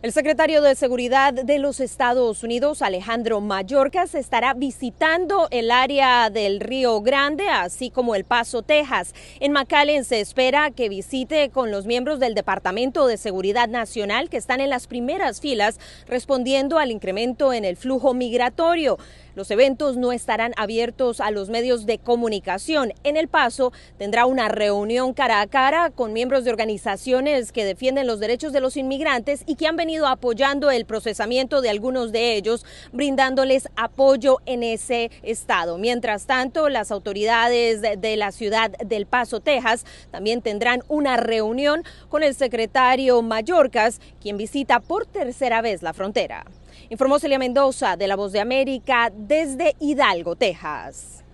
El secretario de Seguridad de los Estados Unidos, Alejandro Mayorkas, estará visitando el área del Río Grande, así como El Paso, Texas. En McAllen se espera que visite con los miembros del Departamento de Seguridad Nacional que están en las primeras filas respondiendo al incremento en el flujo migratorio. Los eventos no estarán abiertos a los medios de comunicación. En El Paso tendrá una reunión cara a cara con miembros de organizaciones que defienden los derechos de los inmigrantes y que han venido apoyando el procesamiento de algunos de ellos, brindándoles apoyo en ese estado. Mientras tanto, las autoridades de la ciudad del Paso, Texas, también tendrán una reunión con el secretario Mallorcas, quien visita por tercera vez la frontera. Informó Celia Mendoza de La Voz de América desde Hidalgo, Texas.